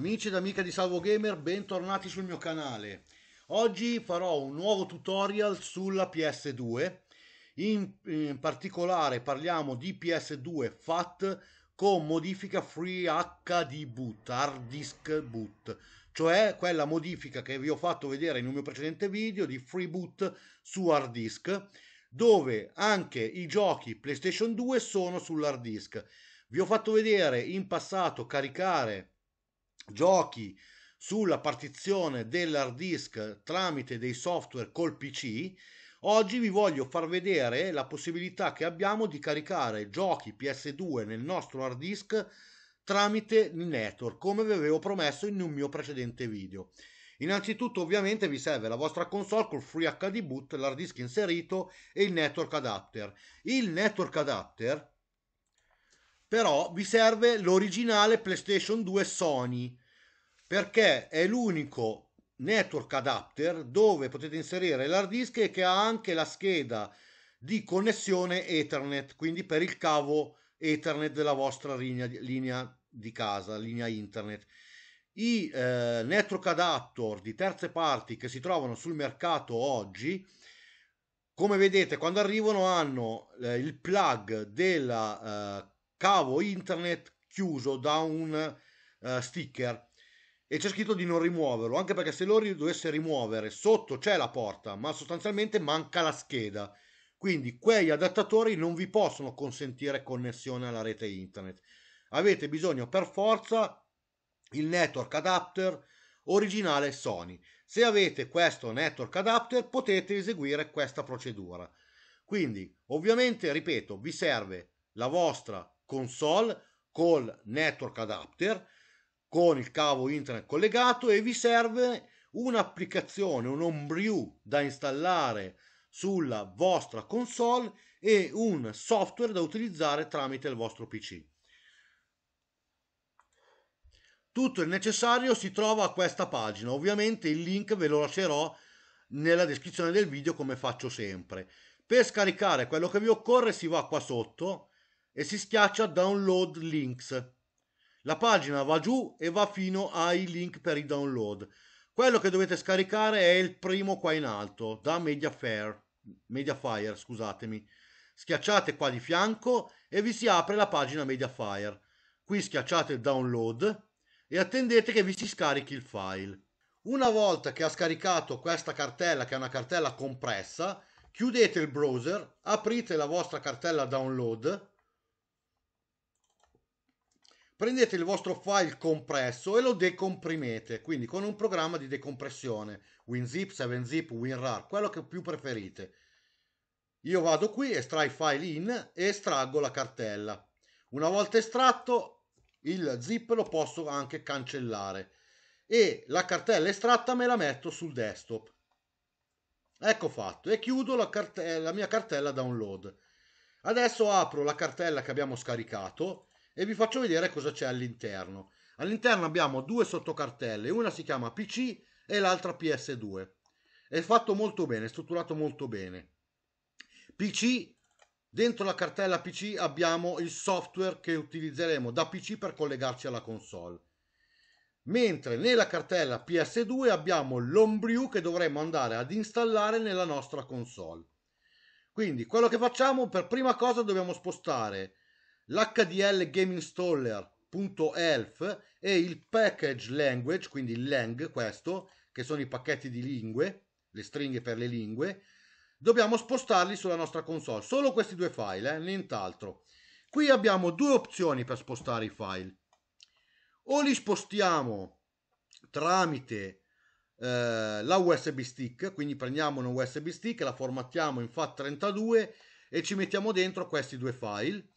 Amici ed amiche di Salvo Gamer, bentornati sul mio canale. Oggi farò un nuovo tutorial sulla PS2. In, in particolare parliamo di PS2 FAT con modifica Free HD Boot, Hard Disk Boot, cioè quella modifica che vi ho fatto vedere in un mio precedente video di Free Boot su Hard Disk, dove anche i giochi PlayStation 2 sono sull'hard disk. Vi ho fatto vedere in passato caricare giochi sulla partizione dell'hard disk tramite dei software col PC, oggi vi voglio far vedere la possibilità che abbiamo di caricare giochi PS2 nel nostro hard disk tramite il network, come vi avevo promesso in un mio precedente video. Innanzitutto ovviamente vi serve la vostra console col Free HD Boot, l'hard disk inserito e il network adapter. Il network adapter però vi serve l'originale PlayStation 2 Sony perché è l'unico network adapter dove potete inserire l'hard disk e che ha anche la scheda di connessione Ethernet, quindi per il cavo Ethernet della vostra linea, linea di casa, linea internet. I eh, network adapter di terze parti che si trovano sul mercato oggi, come vedete quando arrivano hanno eh, il plug del eh, cavo internet chiuso da un eh, sticker e c'è scritto di non rimuoverlo, anche perché se lo dovesse rimuovere sotto c'è la porta, ma sostanzialmente manca la scheda. Quindi quegli adattatori non vi possono consentire connessione alla rete internet. Avete bisogno per forza il network adapter originale Sony. Se avete questo network adapter potete eseguire questa procedura. Quindi, ovviamente, ripeto, vi serve la vostra console col network adapter con il cavo internet collegato e vi serve un'applicazione, un homebrew da installare sulla vostra console e un software da utilizzare tramite il vostro PC. Tutto il necessario si trova a questa pagina, ovviamente il link ve lo lascerò nella descrizione del video come faccio sempre. Per scaricare quello che vi occorre si va qua sotto e si schiaccia download links la pagina va giù e va fino ai link per i download. Quello che dovete scaricare è il primo qua in alto, da Mediafire, Mediafire scusatemi. Schiacciate qua di fianco e vi si apre la pagina Mediafire. Qui schiacciate il download e attendete che vi si scarichi il file. Una volta che ha scaricato questa cartella, che è una cartella compressa, chiudete il browser, aprite la vostra cartella download prendete il vostro file compresso e lo decomprimete, quindi con un programma di decompressione, WinZip, 7zip, WinRAR, quello che più preferite. Io vado qui, estrai file in e estraggo la cartella. Una volta estratto, il zip lo posso anche cancellare e la cartella estratta me la metto sul desktop. Ecco fatto e chiudo la, la mia cartella download. Adesso apro la cartella che abbiamo scaricato e vi faccio vedere cosa c'è all'interno. All'interno abbiamo due sottocartelle, una si chiama PC e l'altra PS2. È fatto molto bene, è strutturato molto bene. PC, dentro la cartella PC abbiamo il software che utilizzeremo da PC per collegarci alla console. Mentre nella cartella PS2 abbiamo l'ombrew che dovremo andare ad installare nella nostra console. Quindi quello che facciamo per prima cosa dobbiamo spostare l'hdl game installer.elf e il package language, quindi il lang questo, che sono i pacchetti di lingue, le stringhe per le lingue, dobbiamo spostarli sulla nostra console, solo questi due file, eh, nient'altro. Qui abbiamo due opzioni per spostare i file. O li spostiamo tramite eh, la USB stick, quindi prendiamo una USB stick, la formattiamo in FAT32 e ci mettiamo dentro questi due file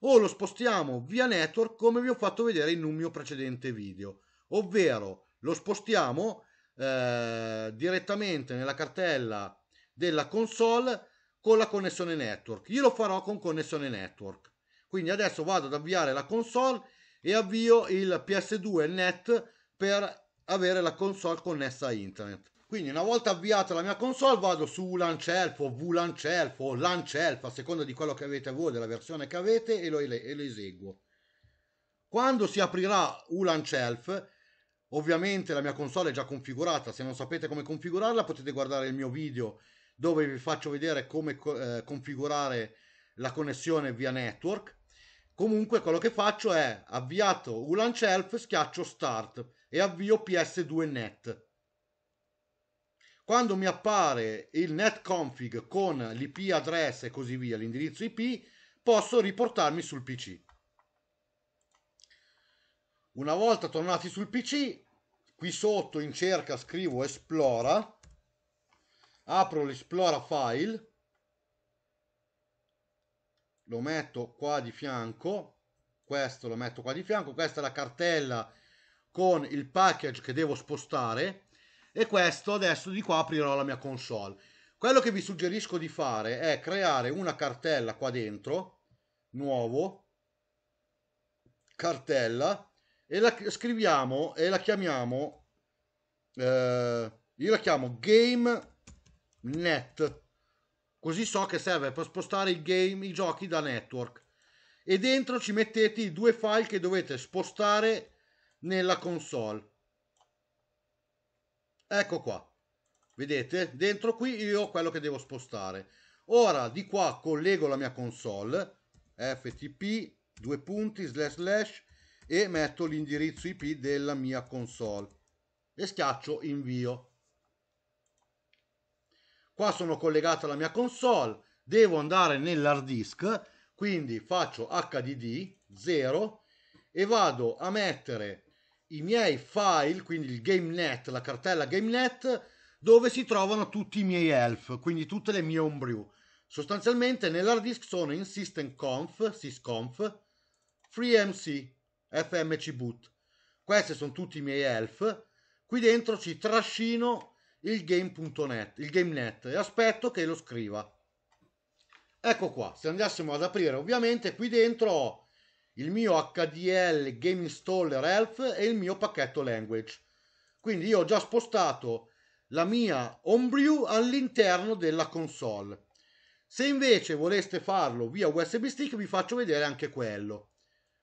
o lo spostiamo via network come vi ho fatto vedere in un mio precedente video, ovvero lo spostiamo eh, direttamente nella cartella della console con la connessione network. Io lo farò con connessione network. Quindi adesso vado ad avviare la console e avvio il PS2 net per avere la console connessa a internet. Quindi una volta avviata la mia console vado su Lancelf o VLancelf o Lancelf a seconda di quello che avete voi, della versione che avete e lo, e lo eseguo. Quando si aprirà ULancelf, ovviamente la mia console è già configurata, se non sapete come configurarla potete guardare il mio video dove vi faccio vedere come eh, configurare la connessione via network. Comunque quello che faccio è avviato ULancelf, schiaccio start e avvio PS2 net quando mi appare il netconfig con l'IP address e così via, l'indirizzo IP, posso riportarmi sul PC. Una volta tornati sul PC, qui sotto in cerca scrivo esplora, apro l'esplora file, lo metto qua di fianco, questo lo metto qua di fianco, questa è la cartella con il package che devo spostare, e questo adesso di qua aprirò la mia console. Quello che vi suggerisco di fare è creare una cartella qua dentro, nuovo, cartella, e la scriviamo e la chiamiamo, eh, io la chiamo game net, così so che serve per spostare il game, i giochi da network. E dentro ci mettete i due file che dovete spostare nella console ecco qua vedete dentro qui io ho quello che devo spostare ora di qua collego la mia console ftp due punti slash slash e metto l'indirizzo ip della mia console e schiaccio invio qua sono collegata alla mia console devo andare nell'hard disk quindi faccio hdd 0 e vado a mettere i miei file, quindi il GameNet, la cartella GameNet, dove si trovano tutti i miei elf, quindi tutte le mie homebrew. Sostanzialmente nell'hard disk sono in systemconf, sysconf, freemc, fmcboot. Questi sono tutti i miei elf. Qui dentro ci trascino il game.net, il GameNet e aspetto che lo scriva. Ecco qua, se andassimo ad aprire, ovviamente qui dentro ho il mio HDL Game Installer Elf e il mio pacchetto Language. Quindi io ho già spostato la mia Homebrew all'interno della console. Se invece voleste farlo via USB stick vi faccio vedere anche quello.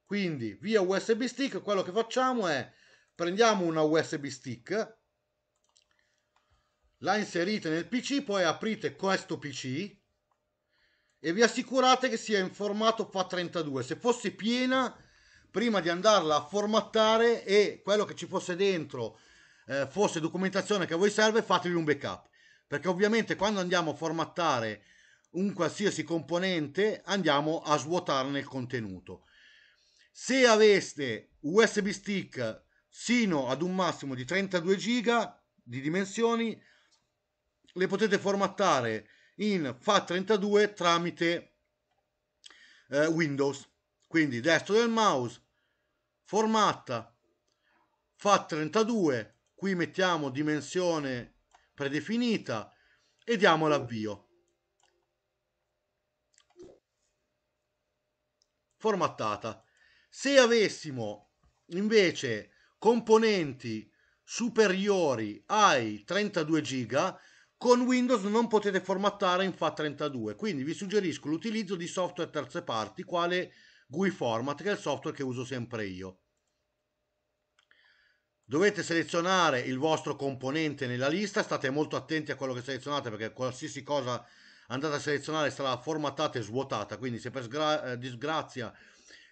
Quindi via USB stick quello che facciamo è prendiamo una USB stick, la inserite nel PC, poi aprite questo PC e vi assicurate che sia in formato FA32. Se fosse piena, prima di andarla a formattare e quello che ci fosse dentro eh, fosse documentazione che a voi serve, fatevi un backup. Perché ovviamente quando andiamo a formattare un qualsiasi componente, andiamo a svuotarne il contenuto. Se aveste USB stick sino ad un massimo di 32 giga di dimensioni, le potete formattare in FAT32 tramite eh, Windows. Quindi destro del mouse, formatta, FAT32, qui mettiamo dimensione predefinita e diamo l'avvio. Formattata. Se avessimo invece componenti superiori ai 32 giga con Windows non potete formattare in FAT32, quindi vi suggerisco l'utilizzo di software terze parti, quale GUI Format, che è il software che uso sempre io. Dovete selezionare il vostro componente nella lista, state molto attenti a quello che selezionate perché qualsiasi cosa andate a selezionare sarà formattata e svuotata, quindi se per eh, disgrazia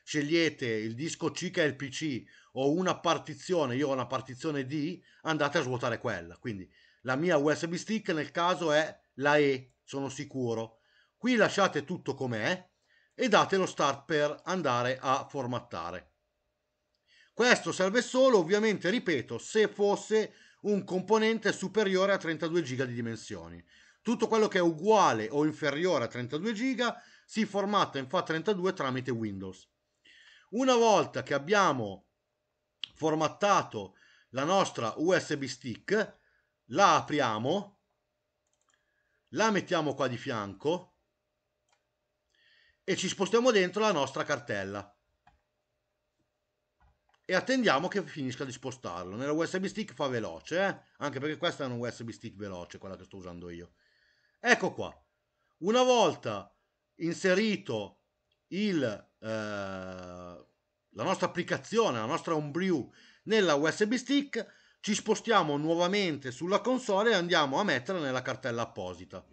scegliete il disco C che è il PC o una partizione, io ho una partizione D, andate a svuotare quella, quindi la mia USB stick nel caso è la E, sono sicuro. Qui lasciate tutto com'è e date lo start per andare a formattare. Questo serve solo, ovviamente, ripeto, se fosse un componente superiore a 32 GB di dimensioni. Tutto quello che è uguale o inferiore a 32 GB si formatta in FAT32 tramite Windows. Una volta che abbiamo formattato la nostra USB stick, la apriamo, la mettiamo qua di fianco e ci spostiamo dentro la nostra cartella e attendiamo che finisca di spostarlo. Nella USB stick fa veloce, eh? anche perché questa è una USB stick veloce, quella che sto usando io. Ecco qua. Una volta inserito il, eh, la nostra applicazione, la nostra Homebrew nella USB stick, ci spostiamo nuovamente sulla console e andiamo a metterla nella cartella apposita.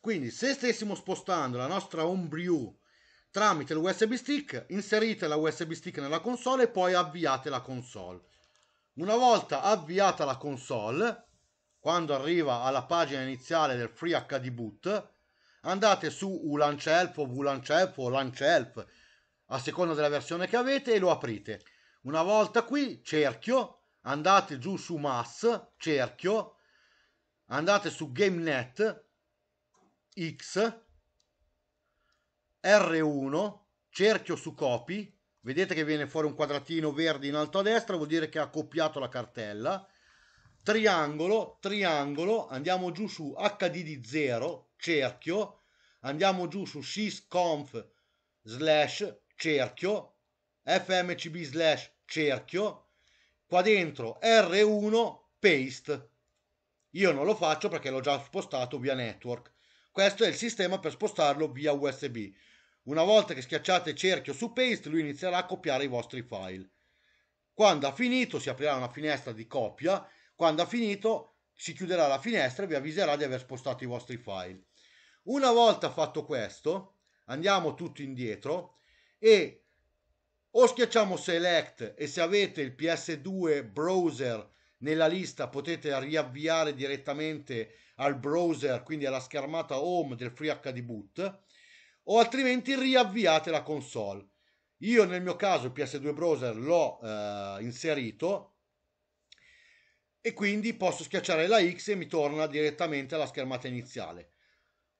Quindi se stessimo spostando la nostra homebrew tramite l'USB stick, inserite la USB stick nella console e poi avviate la console. Una volta avviata la console, quando arriva alla pagina iniziale del free HD Boot, andate su ULaunchHelp o VLaunchHelp o LaunchHelp a seconda della versione che avete e lo aprite. Una volta qui, cerchio, andate giù su Mass, cerchio, andate su GameNet, X, R1, cerchio su copy, vedete che viene fuori un quadratino verde in alto a destra, vuol dire che ha copiato la cartella, triangolo, triangolo, andiamo giù su HDD0, cerchio, andiamo giù su sysconf slash cerchio, fmcb slash cerchio, qua dentro R1 paste. Io non lo faccio perché l'ho già spostato via network. Questo è il sistema per spostarlo via USB. Una volta che schiacciate cerchio su paste, lui inizierà a copiare i vostri file. Quando ha finito, si aprirà una finestra di copia. Quando ha finito, si chiuderà la finestra e vi avviserà di aver spostato i vostri file. Una volta fatto questo, andiamo tutti indietro e o schiacciamo select e se avete il PS2 browser nella lista potete riavviare direttamente al browser, quindi alla schermata home del free HD Boot, o altrimenti riavviate la console. Io nel mio caso il PS2 browser l'ho eh, inserito e quindi posso schiacciare la X e mi torna direttamente alla schermata iniziale.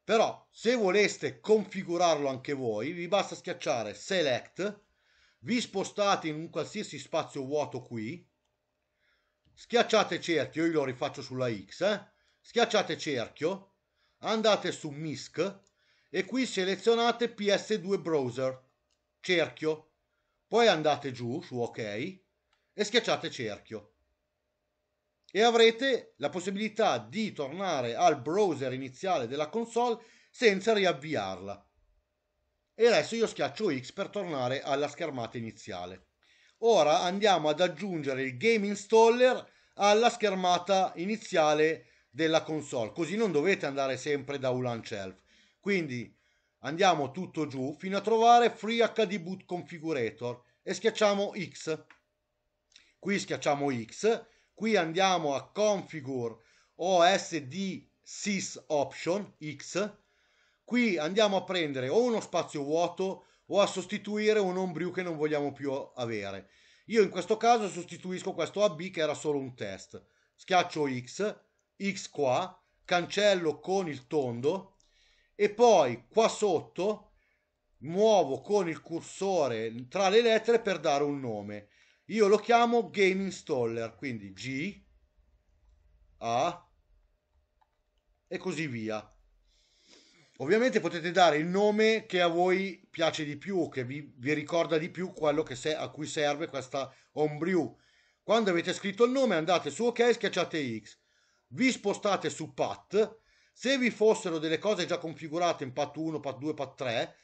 Però se voleste configurarlo anche voi, vi basta schiacciare select vi spostate in un qualsiasi spazio vuoto qui, schiacciate cerchio, io lo rifaccio sulla X, eh? schiacciate cerchio, andate su MISC e qui selezionate PS2 Browser, cerchio, poi andate giù su OK e schiacciate cerchio. E avrete la possibilità di tornare al browser iniziale della console senza riavviarla e adesso io schiaccio X per tornare alla schermata iniziale. Ora andiamo ad aggiungere il game installer alla schermata iniziale della console, così non dovete andare sempre da Ulan Shelf. Quindi andiamo tutto giù fino a trovare Free HD Boot Configurator e schiacciamo X. Qui schiacciamo X, qui andiamo a Configure OSD Sys Option X Qui andiamo a prendere o uno spazio vuoto o a sostituire un homebrew che non vogliamo più avere. Io in questo caso sostituisco questo AB che era solo un test. Schiaccio X, X qua, cancello con il tondo e poi qua sotto muovo con il cursore tra le lettere per dare un nome. Io lo chiamo Game Installer, quindi G, A e così via. Ovviamente potete dare il nome che a voi piace di più, che vi, vi ricorda di più quello se, a cui serve questa homebrew. Quando avete scritto il nome andate su OK, e schiacciate X, vi spostate su Path, se vi fossero delle cose già configurate in Path 1, Path 2, Path 3,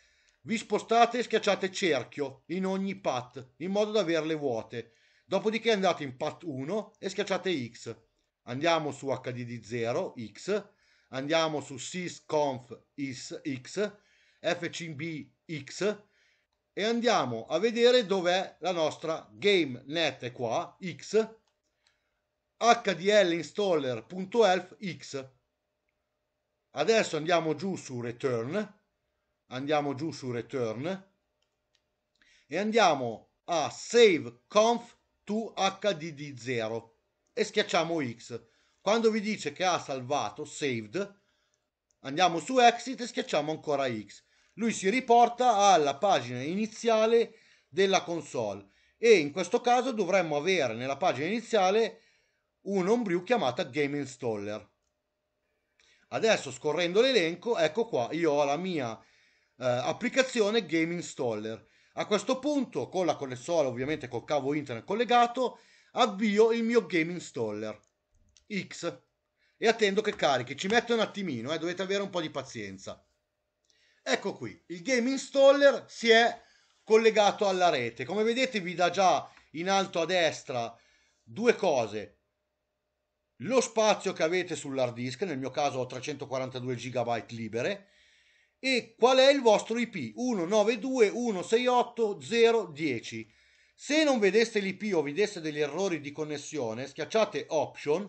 vi spostate e schiacciate cerchio in ogni Path, in modo da averle vuote. Dopodiché andate in Path 1 e schiacciate X. Andiamo su HDD0, X, andiamo su sysconf.x, f5bx e andiamo a vedere dov'è la nostra GameNet è qua, x, hdlinstaller.elf x. Adesso andiamo giù su return, andiamo giù su return e andiamo a save conf to hdd0 e schiacciamo x quando vi dice che ha salvato, saved, andiamo su exit e schiacciamo ancora X. Lui si riporta alla pagina iniziale della console e in questo caso dovremmo avere nella pagina iniziale un un'ombrew chiamata Game Installer. Adesso scorrendo l'elenco, ecco qua, io ho la mia eh, applicazione Game Installer. A questo punto, con la console, ovviamente col cavo internet collegato, avvio il mio Game Installer. X e attendo che carichi. Ci metto un attimino, eh, dovete avere un po' di pazienza. Ecco qui, il game installer si è collegato alla rete. Come vedete vi dà già in alto a destra due cose. Lo spazio che avete sull'hard disk, nel mio caso ho 342 GB libere, e qual è il vostro IP 192.168.0.10. Se non vedeste l'IP o vedeste degli errori di connessione, schiacciate Option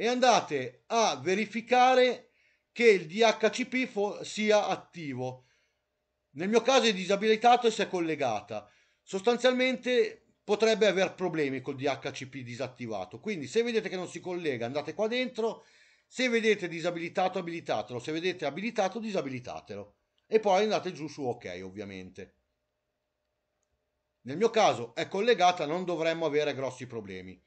e andate a verificare che il DHCP fo- sia attivo. Nel mio caso è disabilitato e si è collegata. Sostanzialmente potrebbe avere problemi col DHCP disattivato. Quindi se vedete che non si collega, andate qua dentro. Se vedete disabilitato, abilitatelo. Se vedete abilitato, disabilitatelo. E poi andate giù su OK, ovviamente. Nel mio caso è collegata, non dovremmo avere grossi problemi.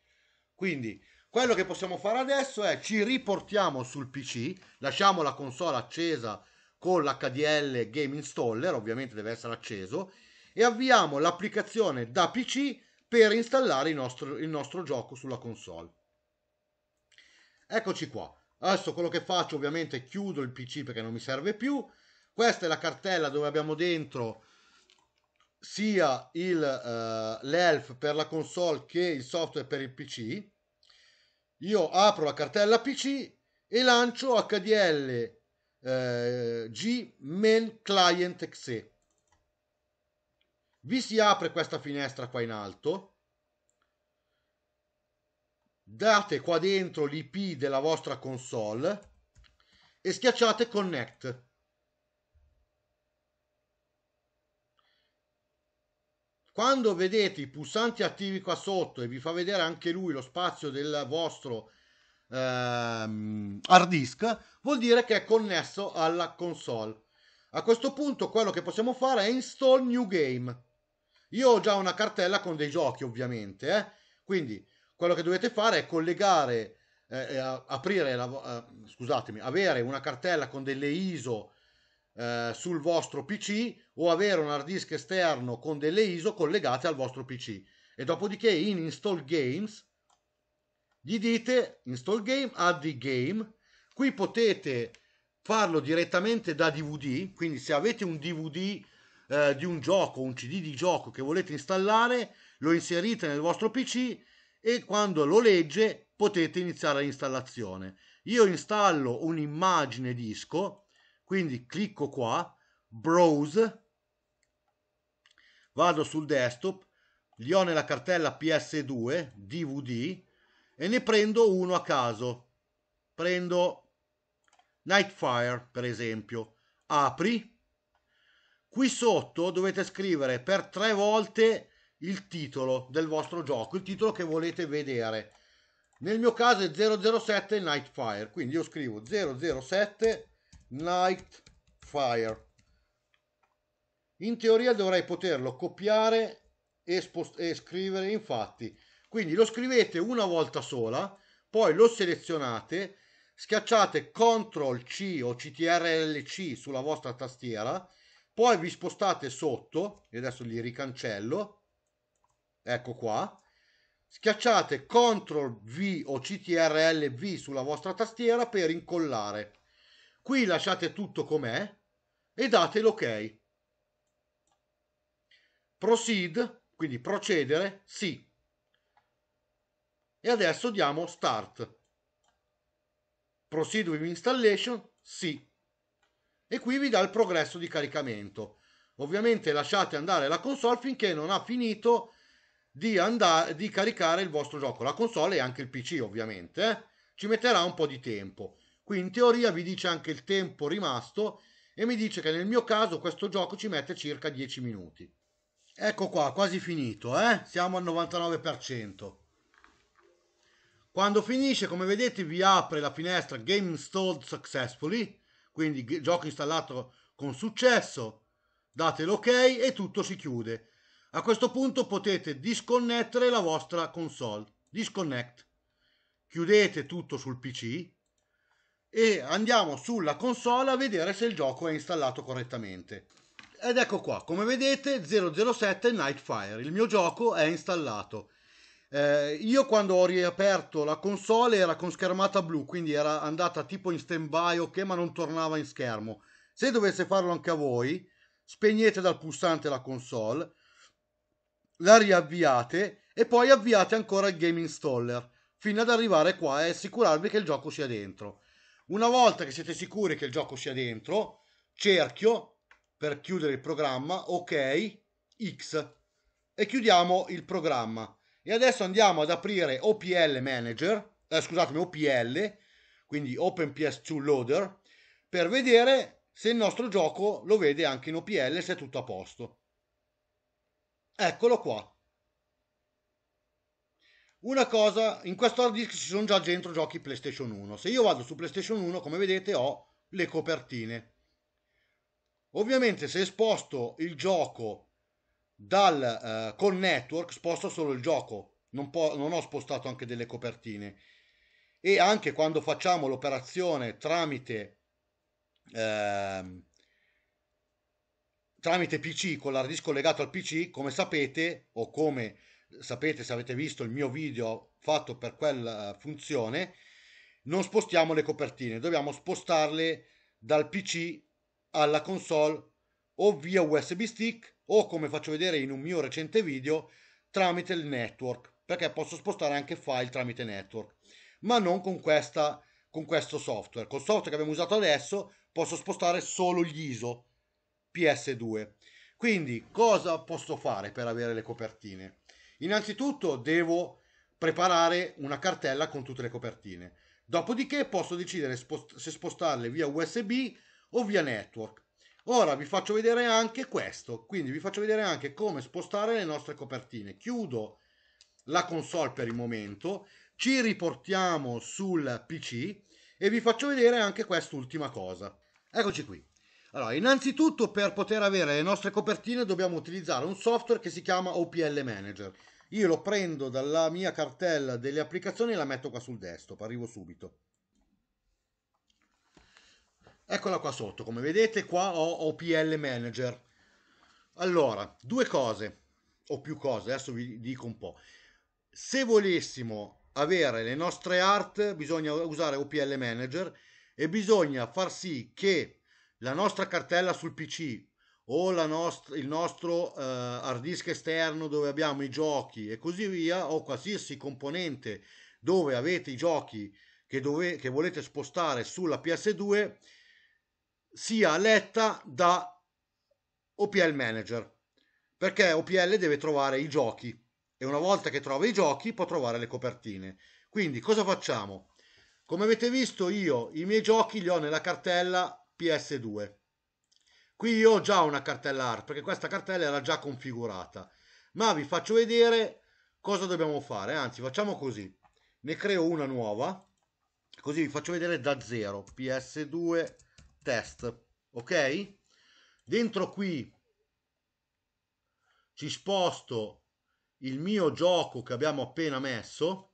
Quindi quello che possiamo fare adesso è ci riportiamo sul PC, lasciamo la console accesa con l'HDL Game Installer, ovviamente deve essere acceso, e avviamo l'applicazione da PC per installare il nostro, il nostro gioco sulla console. Eccoci qua. Adesso quello che faccio ovviamente è chiudo il PC perché non mi serve più. Questa è la cartella dove abbiamo dentro sia il, uh, l'ELF per la console che il software per il PC io apro la cartella PC e lancio HDL eh, G main client exe. Vi si apre questa finestra qua in alto. Date qua dentro l'IP della vostra console e schiacciate connect. Quando vedete i pulsanti attivi qua sotto e vi fa vedere anche lui lo spazio del vostro ehm, hard disk, vuol dire che è connesso alla console. A questo punto quello che possiamo fare è install new game. Io ho già una cartella con dei giochi ovviamente, eh? quindi quello che dovete fare è collegare, eh, aprire, la, eh, scusatemi, avere una cartella con delle ISO eh, sul vostro PC o avere un hard disk esterno con delle ISO collegate al vostro PC e dopodiché in install games gli dite install game add game qui potete farlo direttamente da DVD quindi se avete un DVD eh, di un gioco un CD di gioco che volete installare lo inserite nel vostro PC e quando lo legge potete iniziare l'installazione io installo un'immagine disco quindi clicco qua browse vado sul desktop, li ho nella cartella PS2, DVD, e ne prendo uno a caso. Prendo Nightfire, per esempio. Apri. Qui sotto dovete scrivere per tre volte il titolo del vostro gioco, il titolo che volete vedere. Nel mio caso è 007 Nightfire, quindi io scrivo 007 Nightfire in teoria dovrei poterlo copiare e, spost- e scrivere infatti quindi lo scrivete una volta sola poi lo selezionate schiacciate CTRL C o CTRL C sulla vostra tastiera poi vi spostate sotto e adesso li ricancello ecco qua schiacciate CTRL V o CTRL V sulla vostra tastiera per incollare qui lasciate tutto com'è e date l'ok proceed, quindi procedere, sì. E adesso diamo start. Proceed with installation, sì. E qui vi dà il progresso di caricamento. Ovviamente lasciate andare la console finché non ha finito di, andare, di caricare il vostro gioco. La console e anche il PC ovviamente. Eh? Ci metterà un po' di tempo. Qui in teoria vi dice anche il tempo rimasto e mi dice che nel mio caso questo gioco ci mette circa 10 minuti. Ecco qua, quasi finito, eh? siamo al 99%. Quando finisce, come vedete, vi apre la finestra Game Installed Successfully, quindi gioco installato con successo, date l'ok e tutto si chiude. A questo punto potete disconnettere la vostra console, disconnect. Chiudete tutto sul PC e andiamo sulla console a vedere se il gioco è installato correttamente. Ed ecco qua, come vedete 007 Nightfire, il mio gioco è installato. Eh, io quando ho riaperto la console era con schermata blu, quindi era andata tipo in stand by, ok, ma non tornava in schermo. Se dovesse farlo anche a voi, spegnete dal pulsante la console, la riavviate e poi avviate ancora il game installer fino ad arrivare qua e assicurarvi che il gioco sia dentro. Una volta che siete sicuri che il gioco sia dentro, cerchio, per chiudere il programma, ok, X e chiudiamo il programma. E adesso andiamo ad aprire OPL Manager, eh, scusatemi, OPL, quindi Open PS2 Loader, per vedere se il nostro gioco lo vede anche in OPL, se è tutto a posto. Eccolo qua. Una cosa, in questo hard disk ci sono già dentro giochi PlayStation 1. Se io vado su PlayStation 1, come vedete, ho le copertine. Ovviamente se sposto il gioco dal, eh, col network, sposto solo il gioco, non, po- non ho spostato anche delle copertine. E anche quando facciamo l'operazione tramite, eh, tramite PC con l'hard disk collegato al PC, come sapete, o come sapete se avete visto il mio video fatto per quella eh, funzione, non spostiamo le copertine, dobbiamo spostarle dal PC alla console o via USB stick o come faccio vedere in un mio recente video tramite il network perché posso spostare anche file tramite network ma non con, questa, con questo software col software che abbiamo usato adesso posso spostare solo gli ISO PS2 quindi cosa posso fare per avere le copertine innanzitutto devo preparare una cartella con tutte le copertine dopodiché posso decidere spost- se spostarle via USB o via network. Ora vi faccio vedere anche questo, quindi vi faccio vedere anche come spostare le nostre copertine. Chiudo la console per il momento, ci riportiamo sul PC e vi faccio vedere anche quest'ultima cosa. Eccoci qui. Allora, innanzitutto per poter avere le nostre copertine dobbiamo utilizzare un software che si chiama OPL Manager. Io lo prendo dalla mia cartella delle applicazioni e la metto qua sul desktop, arrivo subito. Eccola qua sotto, come vedete qua ho OPL Manager. Allora, due cose, o più cose, adesso vi dico un po'. Se volessimo avere le nostre art, bisogna usare OPL Manager e bisogna far sì che la nostra cartella sul PC o nostra, il nostro eh, hard disk esterno dove abbiamo i giochi e così via, o qualsiasi componente dove avete i giochi che, dove, che volete spostare sulla PS2, sia letta da OPL Manager, perché OPL deve trovare i giochi e una volta che trova i giochi può trovare le copertine. Quindi cosa facciamo? Come avete visto io i miei giochi li ho nella cartella PS2. Qui io ho già una cartella ART perché questa cartella era già configurata. Ma vi faccio vedere cosa dobbiamo fare. Anzi, facciamo così. Ne creo una nuova, così vi faccio vedere da zero. PS2 test, ok? Dentro qui ci sposto il mio gioco che abbiamo appena messo,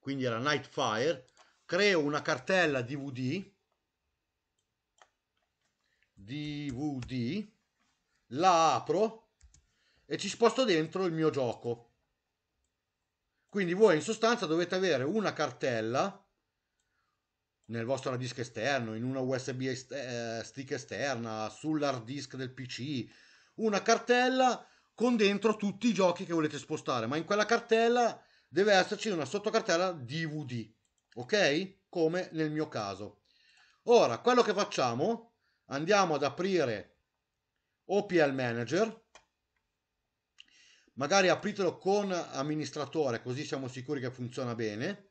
quindi era Nightfire, creo una cartella DVD, DVD, la apro e ci sposto dentro il mio gioco. Quindi voi in sostanza dovete avere una cartella nel vostro disk esterno, in una USB est- eh, stick esterna, sull'hard disk del PC, una cartella con dentro tutti i giochi che volete spostare, ma in quella cartella deve esserci una sottocartella DVD, ok? Come nel mio caso. Ora, quello che facciamo, andiamo ad aprire OPL Manager, magari apritelo con amministratore, così siamo sicuri che funziona bene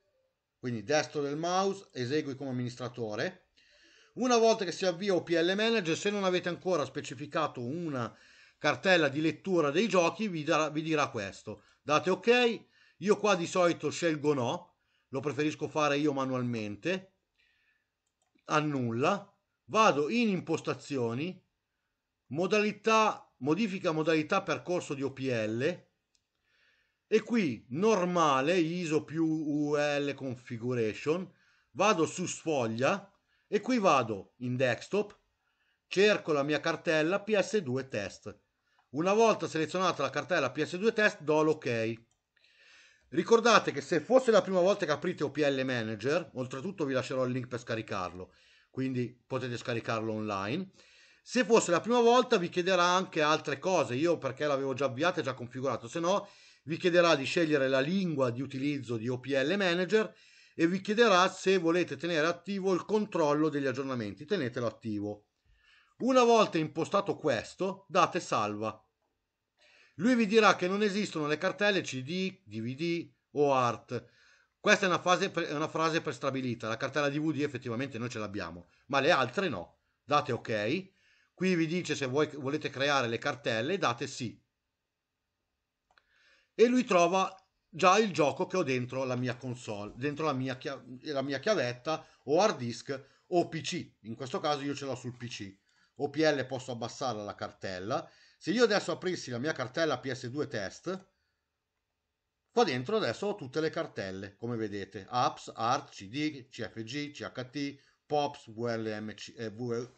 quindi destro del mouse, esegui come amministratore. Una volta che si avvia OPL Manager, se non avete ancora specificato una cartella di lettura dei giochi, vi, darà, vi dirà questo. Date ok, io qua di solito scelgo no, lo preferisco fare io manualmente. Annulla, vado in impostazioni, modalità, modifica modalità percorso di OPL, e qui normale ISO più UL configuration vado su sfoglia e qui vado in desktop cerco la mia cartella PS2 test una volta selezionata la cartella PS2 test do l'ok ricordate che se fosse la prima volta che aprite OPL manager oltretutto vi lascerò il link per scaricarlo quindi potete scaricarlo online se fosse la prima volta vi chiederà anche altre cose io perché l'avevo già avviata e già configurato se no vi chiederà di scegliere la lingua di utilizzo di OPL Manager e vi chiederà se volete tenere attivo il controllo degli aggiornamenti. Tenetelo attivo. Una volta impostato questo, date salva. Lui vi dirà che non esistono le cartelle CD, DVD o ART. Questa è una, fase, è una frase prestabilita. La cartella DVD effettivamente noi ce l'abbiamo, ma le altre no. Date ok. Qui vi dice se voi volete creare le cartelle, date sì e lui trova già il gioco che ho dentro la mia console, dentro la mia, la mia chiavetta o hard disk o PC. In questo caso io ce l'ho sul PC. OPL posso abbassare la cartella. Se io adesso aprissi la mia cartella PS2 test, qua dentro adesso ho tutte le cartelle, come vedete, apps, art, cd, cfg, cht, pops, VLMC, eh, v,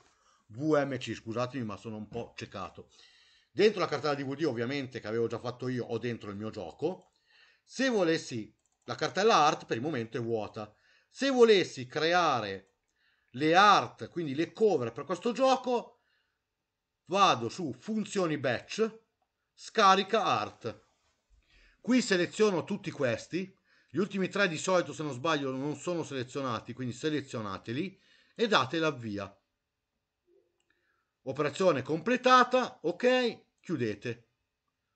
vmc, scusatemi ma sono un po' ceccato dentro la cartella DVD ovviamente che avevo già fatto io o dentro il mio gioco. Se volessi, la cartella art per il momento è vuota. Se volessi creare le art, quindi le cover per questo gioco, vado su funzioni batch, scarica art. Qui seleziono tutti questi, gli ultimi tre di solito se non sbaglio non sono selezionati, quindi selezionateli e date l'avvia. Operazione completata, ok, chiudete.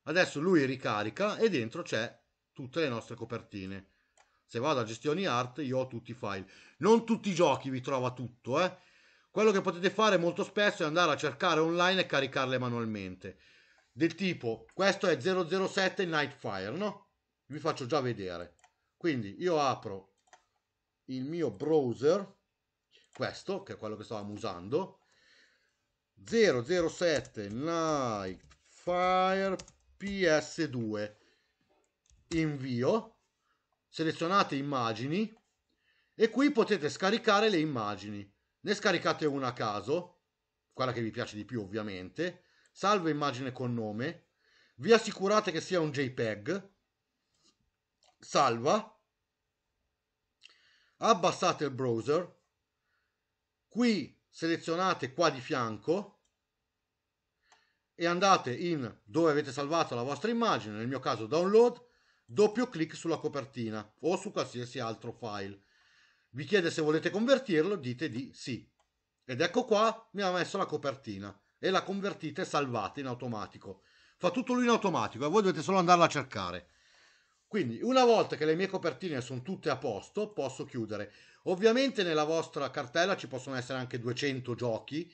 Adesso lui ricarica e dentro c'è tutte le nostre copertine. Se vado a gestioni art io ho tutti i file. Non tutti i giochi vi trova tutto, eh. Quello che potete fare molto spesso è andare a cercare online e caricarle manualmente. Del tipo, questo è 007 Nightfire, no? Vi faccio già vedere. Quindi io apro il mio browser, questo, che è quello che stavamo usando, 007 Night Fire PS2 invio selezionate immagini e qui potete scaricare le immagini ne scaricate una a caso quella che vi piace di più ovviamente salvo immagine con nome vi assicurate che sia un jpeg salva abbassate il browser qui selezionate qua di fianco e andate in dove avete salvato la vostra immagine, nel mio caso download, doppio clic sulla copertina o su qualsiasi altro file. Vi chiede se volete convertirlo, dite di sì. Ed ecco qua mi ha messo la copertina e la convertite e salvate in automatico. Fa tutto lui in automatico e voi dovete solo andarla a cercare. Quindi una volta che le mie copertine sono tutte a posto, posso chiudere. Ovviamente nella vostra cartella ci possono essere anche 200 giochi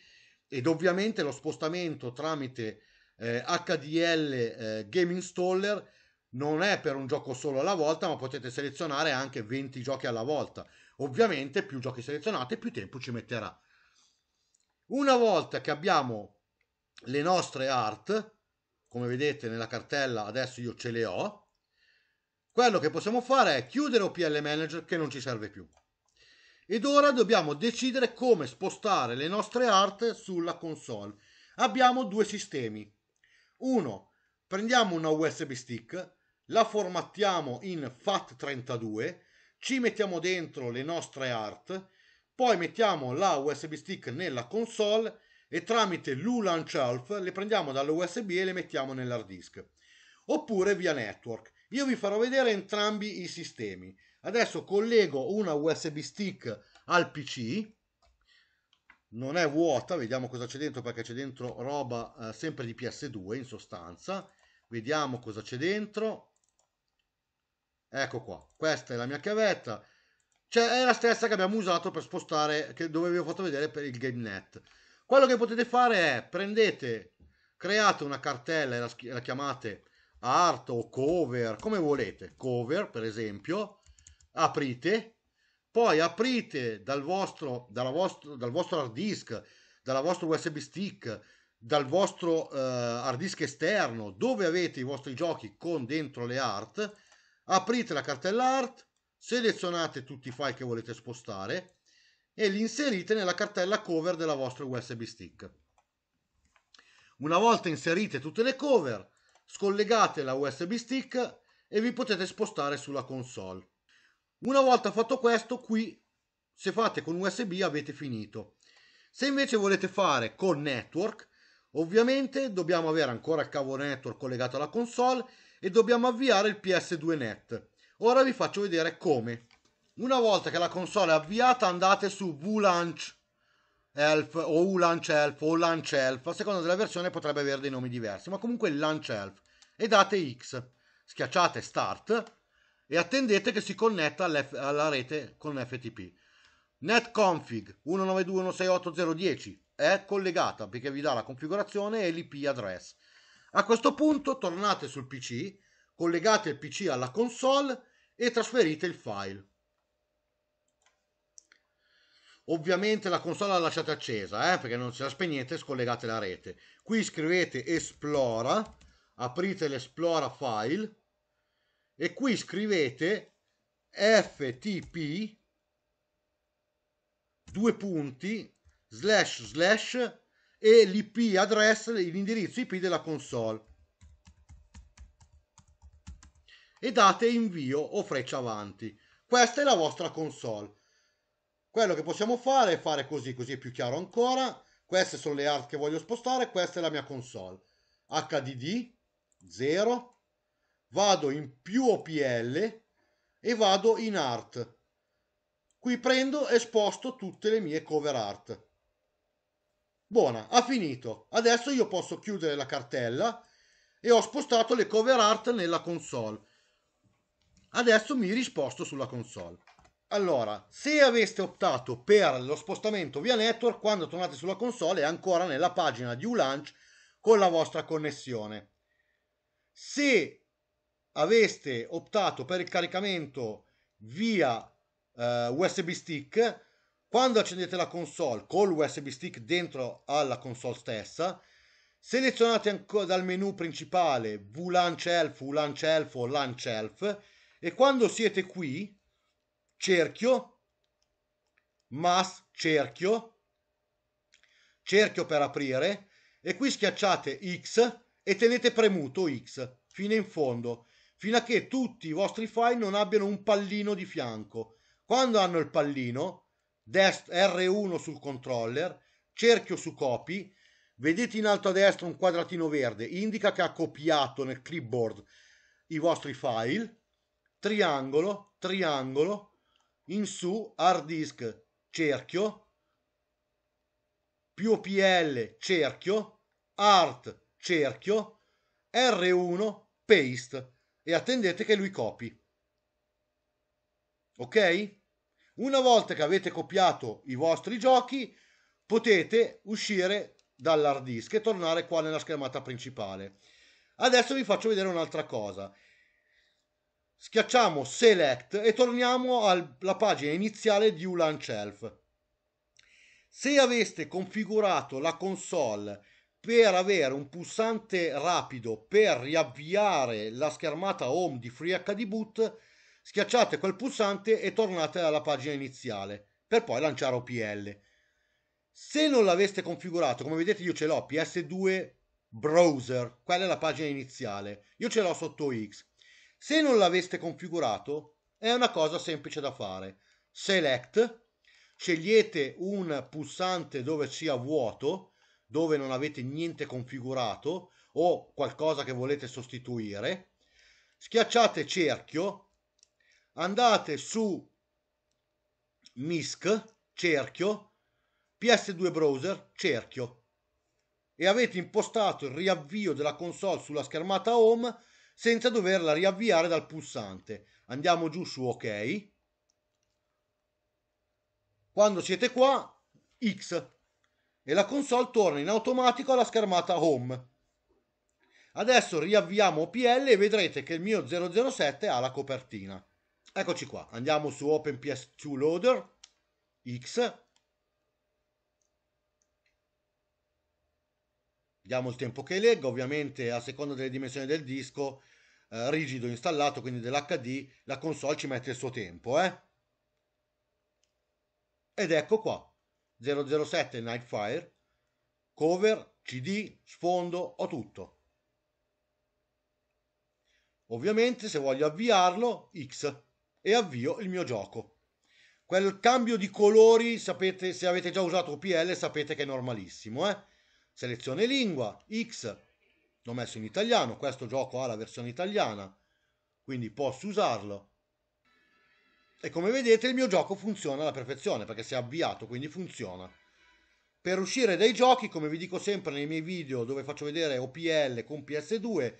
ed ovviamente lo spostamento tramite eh, HDL eh, Game Installer non è per un gioco solo alla volta, ma potete selezionare anche 20 giochi alla volta. Ovviamente più giochi selezionate, più tempo ci metterà. Una volta che abbiamo le nostre art, come vedete nella cartella adesso io ce le ho, quello che possiamo fare è chiudere OPL Manager che non ci serve più. Ed ora dobbiamo decidere come spostare le nostre art sulla console. Abbiamo due sistemi. Uno, prendiamo una USB stick, la formattiamo in FAT32, ci mettiamo dentro le nostre art, poi mettiamo la USB stick nella console e tramite l'ULAN shelf le prendiamo dall'USB e le mettiamo nell'hard disk oppure via network. Io vi farò vedere entrambi i sistemi. Adesso collego una USB stick al PC, non è vuota, vediamo cosa c'è dentro perché c'è dentro roba eh, sempre di PS2 in sostanza. Vediamo cosa c'è dentro. Ecco qua, questa è la mia chiavetta. Cioè è la stessa che abbiamo usato per spostare, che, dove vi ho fatto vedere per il GameNet. Quello che potete fare è prendete, create una cartella e la, la chiamate art o cover, come volete, cover per esempio, aprite, poi aprite dal vostro, vostro, dal vostro hard disk, dalla vostra USB stick, dal vostro eh, hard disk esterno dove avete i vostri giochi con dentro le art, aprite la cartella art, selezionate tutti i file che volete spostare e li inserite nella cartella cover della vostra USB stick. Una volta inserite tutte le cover, scollegate la USB stick e vi potete spostare sulla console. Una volta fatto questo, qui se fate con USB avete finito. Se invece volete fare con network, ovviamente dobbiamo avere ancora il cavo network collegato alla console e dobbiamo avviare il PS2Net. Ora vi faccio vedere come. Una volta che la console è avviata andate su VLaunch Elf o ULaunch Elf o Launch Elf, a seconda della versione potrebbe avere dei nomi diversi, ma comunque il Launch Elf, e date X. Schiacciate Start e attendete che si connetta alla rete con FTP. Netconfig 192.168.0.10 è collegata perché vi dà la configurazione e l'IP address. A questo punto tornate sul PC, collegate il PC alla console e trasferite il file. Ovviamente la console la lasciate accesa, eh, perché non se la spegnete e scollegate la rete. Qui scrivete esplora, aprite l'esplora file e qui scrivete ftp due punti slash slash e l'ip address l'indirizzo ip della console e date invio o freccia avanti questa è la vostra console quello che possiamo fare è fare così così è più chiaro ancora queste sono le art che voglio spostare questa è la mia console hdd 0 vado in più OPL e vado in art. Qui prendo e sposto tutte le mie cover art. Buona, ha finito. Adesso io posso chiudere la cartella e ho spostato le cover art nella console. Adesso mi risposto sulla console. Allora, se aveste optato per lo spostamento via network, quando tornate sulla console è ancora nella pagina di ULaunch con la vostra connessione. Se aveste optato per il caricamento via eh, USB stick, quando accendete la console con l'USB stick dentro alla console stessa, selezionate ancora dal menu principale VLAN Shelf, VLAN Shelf o LAN Shelf e quando siete qui, cerchio, mass cerchio, cerchio per aprire e qui schiacciate X e tenete premuto X fino in fondo fino a che tutti i vostri file non abbiano un pallino di fianco. Quando hanno il pallino, dest- R1 sul controller, cerchio su copy, vedete in alto a destra un quadratino verde, indica che ha copiato nel clipboard i vostri file, triangolo, triangolo, in su hard disk, cerchio, più PL, cerchio, art, cerchio, R1, paste e attendete che lui copi. Ok? Una volta che avete copiato i vostri giochi, potete uscire dall'hard disk e tornare qua nella schermata principale. Adesso vi faccio vedere un'altra cosa. Schiacciamo Select e torniamo alla pagina iniziale di Ulan Shelf. Se aveste configurato la console per avere un pulsante rapido per riavviare la schermata home di FreeHD Boot, schiacciate quel pulsante e tornate alla pagina iniziale per poi lanciare OPL. Se non l'aveste configurato, come vedete io ce l'ho PS2 browser, quella è la pagina iniziale, io ce l'ho sotto X. Se non l'aveste configurato, è una cosa semplice da fare. Select, scegliete un pulsante dove sia vuoto, dove non avete niente configurato o qualcosa che volete sostituire, schiacciate cerchio, andate su MISC, cerchio, PS2 browser, cerchio e avete impostato il riavvio della console sulla schermata home senza doverla riavviare dal pulsante. Andiamo giù su ok. Quando siete qua, X e la console torna in automatico alla schermata home. Adesso riavviamo OPL e vedrete che il mio 007 ha la copertina. Eccoci qua, andiamo su OpenPS2 Loader X. Diamo il tempo che leggo, ovviamente a seconda delle dimensioni del disco eh, rigido installato, quindi dell'HD, la console ci mette il suo tempo. Eh? Ed ecco qua, 007 Nightfire, cover, CD, sfondo, ho tutto. Ovviamente se voglio avviarlo, X e avvio il mio gioco. Quel cambio di colori, sapete, se avete già usato PL sapete che è normalissimo, eh? Selezione lingua, X, l'ho messo in italiano, questo gioco ha la versione italiana, quindi posso usarlo. E come vedete il mio gioco funziona alla perfezione perché si è avviato, quindi funziona. Per uscire dai giochi, come vi dico sempre nei miei video dove faccio vedere OPL con PS2,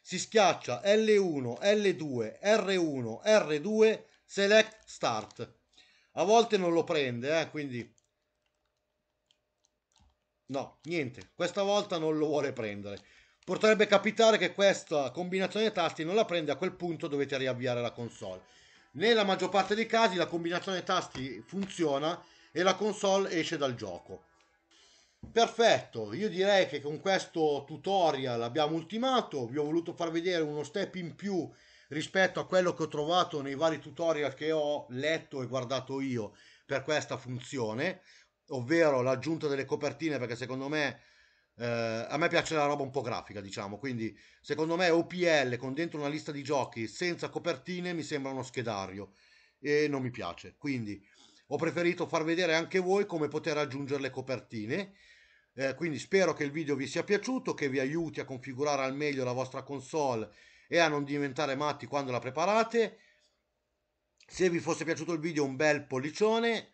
si schiaccia L1, L2, R1, R2, Select Start. A volte non lo prende, eh, quindi... No, niente, questa volta non lo vuole prendere. Potrebbe capitare che questa combinazione di tasti non la prende, a quel punto dovete riavviare la console. Nella maggior parte dei casi la combinazione tasti funziona e la console esce dal gioco. Perfetto, io direi che con questo tutorial abbiamo ultimato, vi ho voluto far vedere uno step in più rispetto a quello che ho trovato nei vari tutorial che ho letto e guardato io per questa funzione, ovvero l'aggiunta delle copertine perché secondo me eh, a me piace la roba un po' grafica, diciamo, quindi secondo me OPL con dentro una lista di giochi senza copertine mi sembra uno schedario e non mi piace. Quindi ho preferito far vedere anche voi come poter aggiungere le copertine. Eh, quindi spero che il video vi sia piaciuto, che vi aiuti a configurare al meglio la vostra console e a non diventare matti quando la preparate. Se vi fosse piaciuto il video un bel pollicione,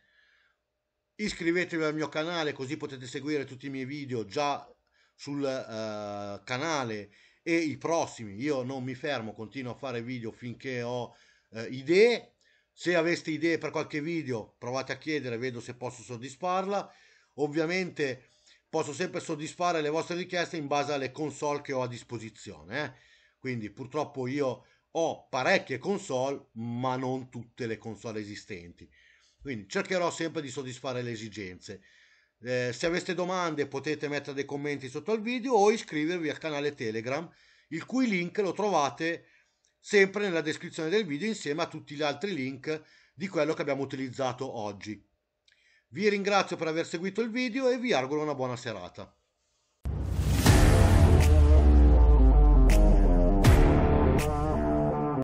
iscrivetevi al mio canale così potete seguire tutti i miei video già sul uh, canale e i prossimi. Io non mi fermo, continuo a fare video finché ho uh, idee. Se aveste idee per qualche video, provate a chiedere, vedo se posso soddisfarla. Ovviamente posso sempre soddisfare le vostre richieste in base alle console che ho a disposizione. Eh? Quindi purtroppo io ho parecchie console, ma non tutte le console esistenti. Quindi cercherò sempre di soddisfare le esigenze. Eh, se aveste domande potete mettere dei commenti sotto al video o iscrivervi al canale Telegram, il cui link lo trovate sempre nella descrizione del video insieme a tutti gli altri link di quello che abbiamo utilizzato oggi. Vi ringrazio per aver seguito il video e vi auguro una buona serata.